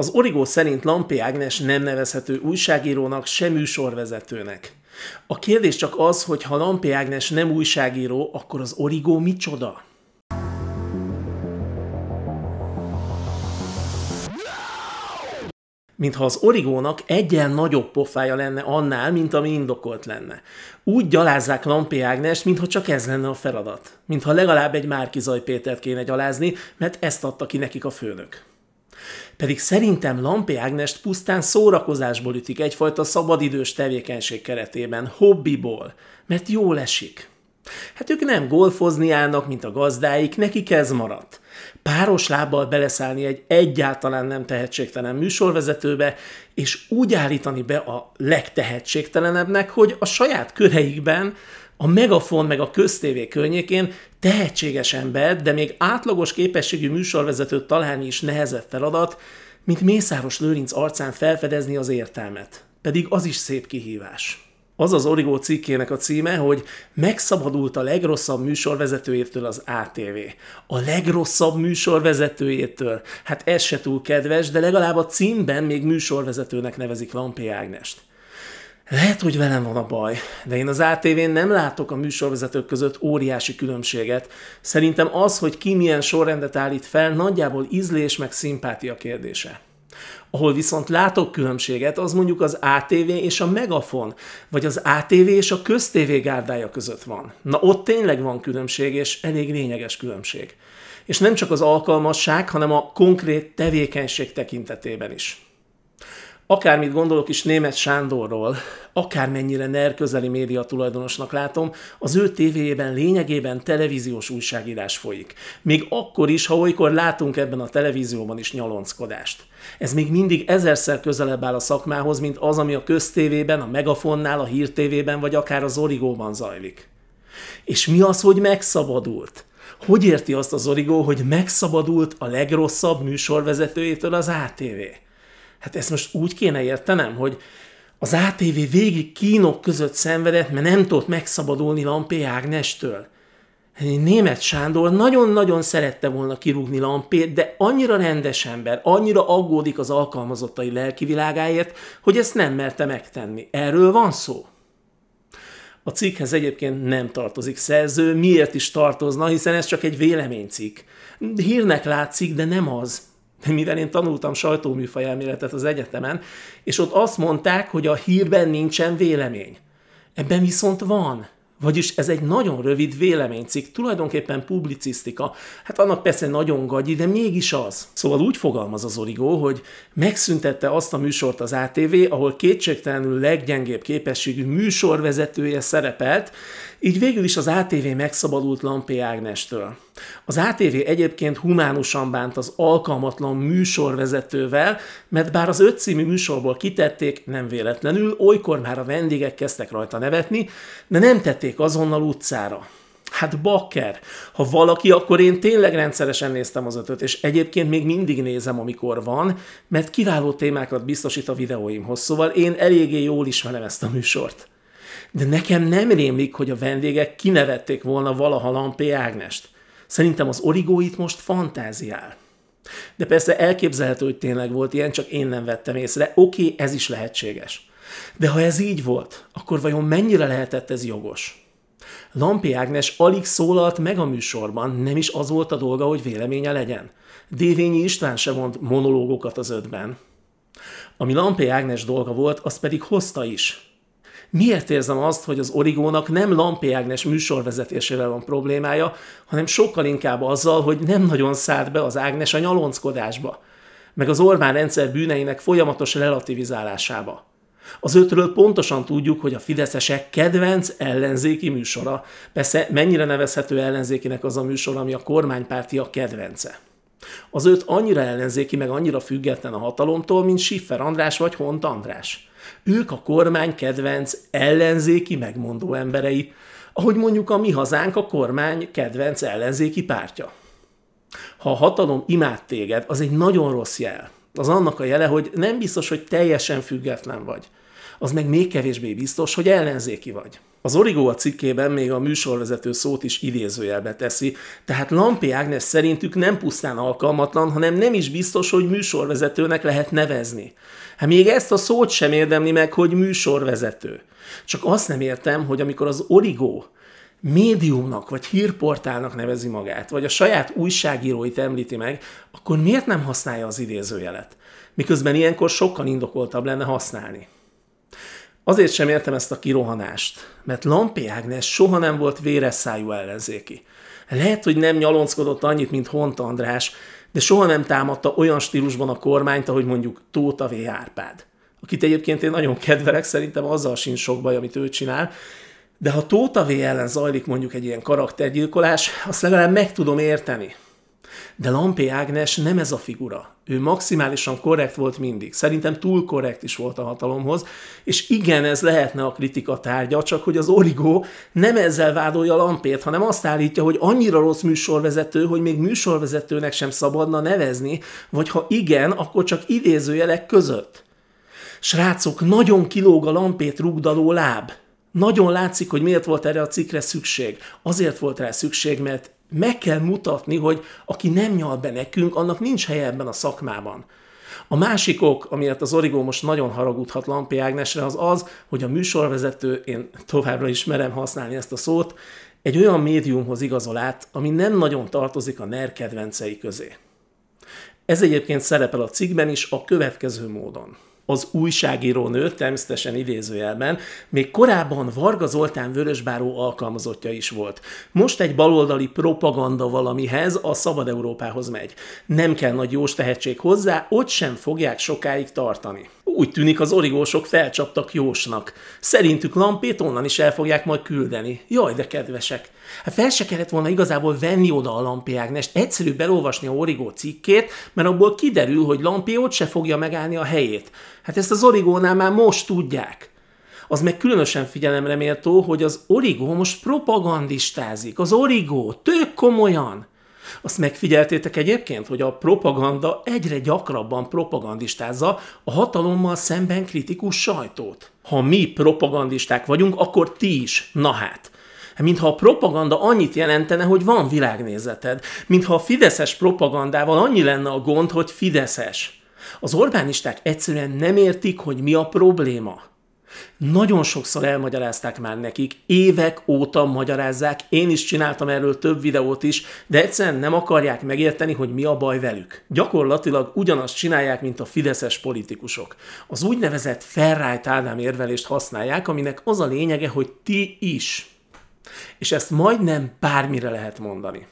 Az Origó szerint Lampi Ágnes nem nevezhető újságírónak, sem műsorvezetőnek. A kérdés csak az, hogy ha Lampi Ágnes nem újságíró, akkor az Origó micsoda? mintha az origónak egyen nagyobb pofája lenne annál, mint ami indokolt lenne. Úgy gyalázzák Lampi Ágnes, mintha csak ez lenne a feladat. Mintha legalább egy Márkizaj Pétert kéne gyalázni, mert ezt adta ki nekik a főnök. Pedig szerintem Lampi Ágnest pusztán szórakozásból ütik egyfajta szabadidős tevékenység keretében, hobbiból, mert jól esik. Hát ők nem golfozni állnak, mint a gazdáik, nekik ez maradt. Páros lábbal beleszállni egy egyáltalán nem tehetségtelen műsorvezetőbe, és úgy állítani be a legtehetségtelenebbnek, hogy a saját köreikben a megafon meg a köztévé környékén tehetséges ember, de még átlagos képességű műsorvezetőt találni is nehezebb feladat, mint Mészáros Lőrinc arcán felfedezni az értelmet. Pedig az is szép kihívás. Az az Origó cikkének a címe, hogy megszabadult a legrosszabb műsorvezetőjétől az ATV. A legrosszabb műsorvezetőjétől. Hát ez se túl kedves, de legalább a címben még műsorvezetőnek nevezik Lampé Ágnest. Lehet, hogy velem van a baj, de én az ATV-n nem látok a műsorvezetők között óriási különbséget. Szerintem az, hogy ki milyen sorrendet állít fel, nagyjából ízlés meg szimpátia kérdése. Ahol viszont látok különbséget, az mondjuk az ATV és a Megafon, vagy az ATV és a köztévé gárdája között van. Na ott tényleg van különbség, és elég lényeges különbség. És nem csak az alkalmasság, hanem a konkrét tevékenység tekintetében is akármit gondolok is német Sándorról, akármennyire NER közeli média tulajdonosnak látom, az ő tévéjében lényegében televíziós újságírás folyik. Még akkor is, ha olykor látunk ebben a televízióban is nyalonckodást. Ez még mindig ezerszer közelebb áll a szakmához, mint az, ami a köztévében, a Megafonnál, a Hírtévében vagy akár az Origóban zajlik. És mi az, hogy megszabadult? Hogy érti azt az Origó, hogy megszabadult a legrosszabb műsorvezetőjétől az ATV? Hát ezt most úgy kéne értenem, hogy az ATV végig kínok között szenvedett, mert nem tudott megszabadulni Lampé Ágnestől. Német Sándor nagyon-nagyon szerette volna kirúgni Lampét, de annyira rendes ember, annyira aggódik az alkalmazottai lelkivilágáért, hogy ezt nem merte megtenni. Erről van szó. A cikkhez egyébként nem tartozik szerző, miért is tartozna, hiszen ez csak egy véleménycikk. Hírnek látszik, de nem az mivel én tanultam sajtóműfaj elméletet az egyetemen, és ott azt mondták, hogy a hírben nincsen vélemény. Ebben viszont van. Vagyis ez egy nagyon rövid véleménycikk, tulajdonképpen publicisztika. Hát annak persze nagyon gagyi, de mégis az. Szóval úgy fogalmaz az Origó, hogy megszüntette azt a műsort az ATV, ahol kétségtelenül leggyengébb képességű műsorvezetője szerepelt, így végül is az ATV megszabadult Lampé Ágnestől. Az ATV egyébként humánusan bánt az alkalmatlan műsorvezetővel, mert bár az öt című műsorból kitették, nem véletlenül, olykor már a vendégek kezdtek rajta nevetni, de nem tették azonnal utcára. Hát bakker, ha valaki, akkor én tényleg rendszeresen néztem az ötöt, és egyébként még mindig nézem, amikor van, mert kiváló témákat biztosít a videóimhoz, szóval én eléggé jól ismerem ezt a műsort. De nekem nem rémlik, hogy a vendégek kinevették volna valaha Lampé Ágnest. Szerintem az origóit most fantáziál. De persze elképzelhető, hogy tényleg volt ilyen, csak én nem vettem észre. Oké, okay, ez is lehetséges. De ha ez így volt, akkor vajon mennyire lehetett ez jogos? Lampi Ágnes alig szólalt meg a műsorban, nem is az volt a dolga, hogy véleménye legyen. Dévényi István se mond monológokat az ötben. Ami Lampi Ágnes dolga volt, az pedig hozta is miért érzem azt, hogy az Origónak nem Lampi Ágnes műsorvezetésével van problémája, hanem sokkal inkább azzal, hogy nem nagyon szállt be az Ágnes a nyalonckodásba, meg az Orbán rendszer bűneinek folyamatos relativizálásába. Az ötről pontosan tudjuk, hogy a Fideszesek kedvenc ellenzéki műsora. Persze mennyire nevezhető ellenzékinek az a műsor, ami a kormánypárti a kedvence. Az öt annyira ellenzéki, meg annyira független a hatalomtól, mint Siffer András vagy Hont András. Ők a kormány kedvenc ellenzéki megmondó emberei, ahogy mondjuk a mi hazánk a kormány kedvenc ellenzéki pártja. Ha a hatalom imád téged, az egy nagyon rossz jel. Az annak a jele, hogy nem biztos, hogy teljesen független vagy. Az meg még kevésbé biztos, hogy ellenzéki vagy. Az Origó a cikkében még a műsorvezető szót is idézőjelbe teszi, tehát Lampi Ágnes szerintük nem pusztán alkalmatlan, hanem nem is biztos, hogy műsorvezetőnek lehet nevezni. Hát még ezt a szót sem érdemli meg, hogy műsorvezető. Csak azt nem értem, hogy amikor az Origó médiumnak vagy hírportálnak nevezi magát, vagy a saját újságíróit említi meg, akkor miért nem használja az idézőjelet? Miközben ilyenkor sokkal indokoltabb lenne használni. Azért sem értem ezt a kirohanást, mert Lampi Ágnes soha nem volt véresszájú ellenzéki. Lehet, hogy nem nyalonckodott annyit, mint Honta András, de soha nem támadta olyan stílusban a kormányt, ahogy mondjuk Tóta V. Árpád, akit egyébként én nagyon kedvelek, szerintem azzal sincs sok baj, amit ő csinál, de ha Tóta V. ellen zajlik mondjuk egy ilyen karaktergyilkolás, azt legalább meg tudom érteni, de Lampé Ágnes nem ez a figura. Ő maximálisan korrekt volt mindig. Szerintem túl korrekt is volt a hatalomhoz, és igen, ez lehetne a kritika tárgya, csak hogy az Origó nem ezzel vádolja Lampét, hanem azt állítja, hogy annyira rossz műsorvezető, hogy még műsorvezetőnek sem szabadna nevezni, vagy ha igen, akkor csak idézőjelek között. Srácok, nagyon kilóg a Lampét rugdaló láb. Nagyon látszik, hogy miért volt erre a cikkre szükség. Azért volt rá szükség, mert meg kell mutatni, hogy aki nem nyal be nekünk, annak nincs helye ebben a szakmában. A másik ok, amiért az Origó most nagyon haragudhat Lampi Ágnesre, az az, hogy a műsorvezető, én továbbra is merem használni ezt a szót, egy olyan médiumhoz igazol át, ami nem nagyon tartozik a NER kedvencei közé. Ez egyébként szerepel a cikkben is a következő módon az nő, természetesen idézőjelben, még korábban Varga Zoltán Vörösbáró alkalmazottja is volt. Most egy baloldali propaganda valamihez, a Szabad Európához megy. Nem kell nagy jós tehetség hozzá, ott sem fogják sokáig tartani. Úgy tűnik az origósok felcsaptak jósnak. Szerintük Lampét onnan is el fogják majd küldeni. Jaj, de kedvesek! Hát fel se kellett volna igazából venni oda a Ágnest, egyszerű belolvasni a Origó cikkét, mert abból kiderül, hogy ott se fogja megállni a helyét. Hát ezt az Origónál már most tudják. Az meg különösen figyelemre méltó, hogy az Origó most propagandistázik. Az Origó, tök komolyan. Azt megfigyeltétek egyébként, hogy a propaganda egyre gyakrabban propagandistázza a hatalommal szemben kritikus sajtót. Ha mi propagandisták vagyunk, akkor ti is. Na hát. Hát mintha a propaganda annyit jelentene, hogy van világnézeted. Mintha a fideszes propagandával annyi lenne a gond, hogy fideszes. Az Orbánisták egyszerűen nem értik, hogy mi a probléma. Nagyon sokszor elmagyarázták már nekik, évek óta magyarázzák, én is csináltam erről több videót is, de egyszerűen nem akarják megérteni, hogy mi a baj velük. Gyakorlatilag ugyanazt csinálják, mint a fideszes politikusok. Az úgynevezett Ferrájt Ádám érvelést használják, aminek az a lényege, hogy ti is és ezt majdnem bármire lehet mondani.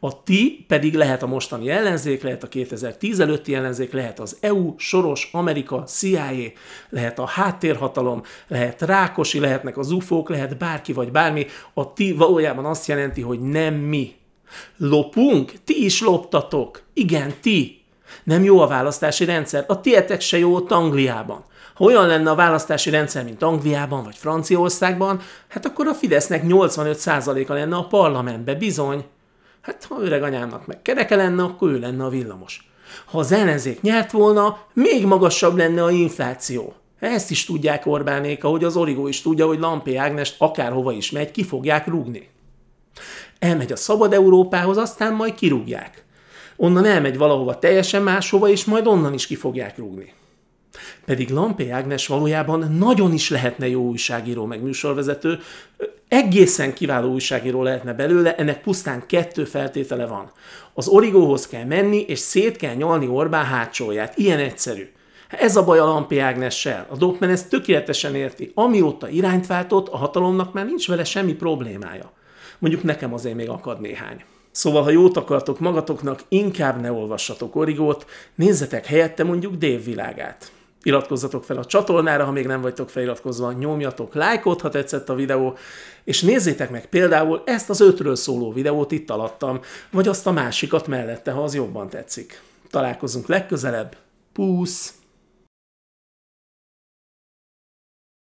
A ti pedig lehet a mostani ellenzék, lehet a 2010 előtti ellenzék, lehet az EU, Soros, Amerika, CIA, lehet a háttérhatalom, lehet Rákosi, lehetnek az UFO-k, lehet bárki vagy bármi. A ti valójában azt jelenti, hogy nem mi. Lopunk? Ti is loptatok. Igen, ti. Nem jó a választási rendszer. A tietek se jó ott Angliában. Ha olyan lenne a választási rendszer, mint Angliában vagy Franciaországban, hát akkor a Fidesznek 85%-a lenne a parlamentbe, bizony. Hát ha öreg anyámnak meg kereke lenne, akkor ő lenne a villamos. Ha az ellenzék nyert volna, még magasabb lenne a infláció. Ezt is tudják Orbánék, ahogy az Origó is tudja, hogy Lampé Ágnest akárhova is megy, ki fogják rúgni. Elmegy a szabad Európához, aztán majd kirúgják. Onnan elmegy valahova teljesen máshova, és majd onnan is ki fogják rúgni. Pedig Lampé Ágnes valójában nagyon is lehetne jó újságíró, meg műsorvezető, egészen kiváló újságíró lehetne belőle, ennek pusztán kettő feltétele van. Az origóhoz kell menni, és szét kell nyalni Orbán hátsóját. Ilyen egyszerű. Ez a baj a Lampi Ágnessel. A Dokmen ezt tökéletesen érti. Amióta irányt váltott, a hatalomnak már nincs vele semmi problémája. Mondjuk nekem azért még akad néhány. Szóval, ha jót akartok magatoknak, inkább ne olvassatok origót, nézzetek helyette mondjuk dévvilágát iratkozzatok fel a csatornára, ha még nem vagytok feliratkozva, nyomjatok lájkot, ha tetszett a videó, és nézzétek meg például ezt az ötről szóló videót itt alattam, vagy azt a másikat mellette, ha az jobban tetszik. Találkozunk legközelebb. Pusz!